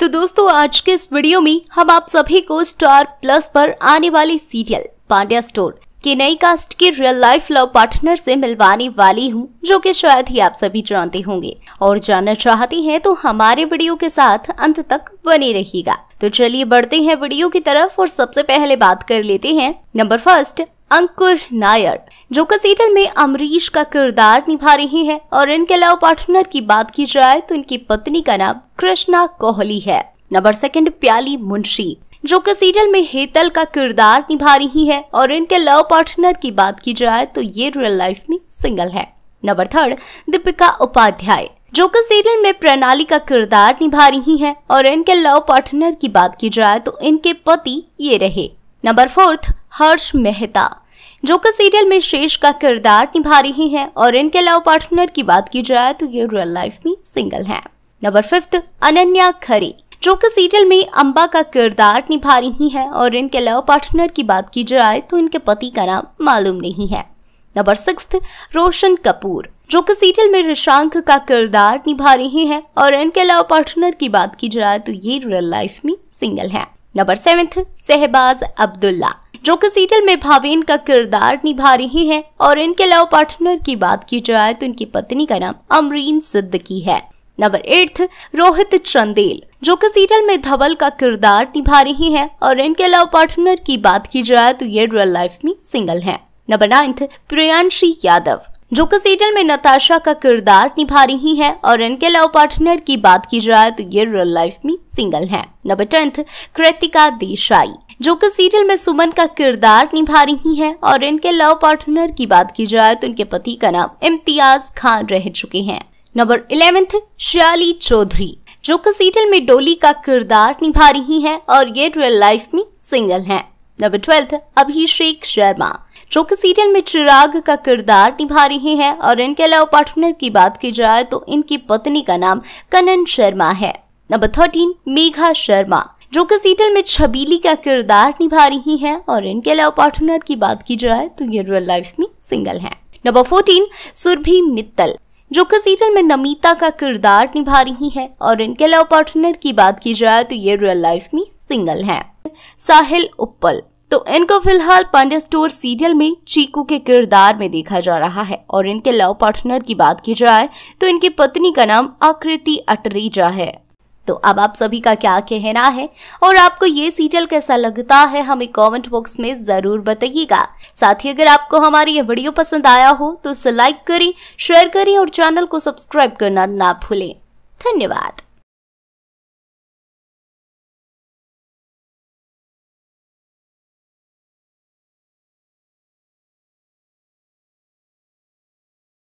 तो दोस्तों आज के इस वीडियो में हम आप सभी को स्टार प्लस पर आने वाली सीरियल पांड्या स्टोर के नई कास्ट के रियल लाइफ लव पार्टनर से मिलवाने वाली हूँ जो कि शायद ही आप सभी जानते होंगे और जानना चाहते हैं तो हमारे वीडियो के साथ अंत तक बने रहिएगा तो चलिए बढ़ते हैं वीडियो की तरफ और सबसे पहले बात कर लेते हैं नंबर फर्स्ट अंकुर नायर जो कसीटल में अमरीश का किरदार निभा रही हैं और इनके अलावा पार्टनर की बात की जाए तो इनकी पत्नी का नाम कृष्णा कोहली है नंबर सेकंड प्याली मुंशी जो कसीटल में हेतल का किरदार निभा रही है और इनके लव पार्टनर की बात की जाए तो ये रियल लाइफ में सिंगल है नंबर थर्ड दीपिका उपाध्याय जो कि सीरियल में प्रणाली का किरदार निभा रही हैं और इनके लव पार्टनर की बात की जाए तो इनके पति ये रहे नंबर फोर्थ हर्ष मेहता जो कि सीरियल में शेष का किरदार निभा रही हैं और इनके लव पार्टनर की बात की जाए तो ये रियल लाइफ में सिंगल हैं नंबर फिफ्थ अनन्या खरे जो कि सीरियल में अंबा का किरदार निभा रही हैं और इनके लव पार्टनर की बात की जाए तो इनके पति का नाम मालूम नहीं है नंबर सिक्स रोशन कपूर जो कि सीरियल में रिशांक का किरदार निभा रहे हैं और इनके लव पार्टनर की बात की जाए तो ये रियल लाइफ में सिंगल हैं नंबर सेवेंथ सहबाज अब्दुल्ला जो कि सीरियल में भावेन का किरदार निभा रही हैं और इनके लव पार्टनर की बात की जाए तो इनकी पत्नी का नाम अमरीन सिद्दकी है नंबर एट्थ रोहित चंदेल जो कि सीरियल में धवल का किरदार निभा रही हैं और इनके लव पार्टनर की बात की जाए तो ये रियल लाइफ में सिंगल हैं नंबर नाइन्थ प्रियांशी यादव जो कि सीरियल में नताशा का किरदार निभा रही है और इनके लव पार्टनर की बात की जाए तो ये रियल लाइफ में सिंगल है नंबर टेंथ कृतिका देसाई जो कि सीरियल में सुमन का किरदार निभा रही हैं और इनके लव पार्टनर की बात की जाए तो इनके पति का नाम इम्तियाज खान रह चुके हैं नंबर इलेवेंथ श्याली चौधरी जो कि सीरियल में डोली का किरदार निभा रही है और ये रियल लाइफ में सिंगल है नंबर ट्वेल्थ अभिषेक शर्मा जो कि सीरियल में चिराग का किरदार निभा रहे हैं और इनके अलावा पार्टनर की बात की जाए तो इनकी पत्नी का नाम कनन शर्मा है नंबर थर्टीन मेघा शर्मा जो कि सीरियल में छबीली का किरदार निभा रही हैं और इनके अलावा पार्टनर की बात की जाए तो ये रियल लाइफ में सिंगल हैं नंबर फोर्टीन सुरभि मित्तल जो कि सीरियल में नमिता का किरदार निभा रही हैं और इनके अलावा पार्टनर की बात की जाए तो ये रियल लाइफ में सिंगल हैं साहिल उपल तो इनको फिलहाल पांड्या स्टोर सीरियल में चीकू के किरदार में देखा जा रहा है और इनके लव पार्टनर की बात की जाए तो इनकी पत्नी का नाम आकृति अटरीजा है तो अब आप सभी का क्या कहना है और आपको ये सीरियल कैसा लगता है हमें कमेंट बॉक्स में जरूर बताइएगा साथ ही अगर आपको हमारी ये वीडियो पसंद आया हो तो इसे लाइक करें शेयर करें और चैनल को सब्सक्राइब करना ना भूलें धन्यवाद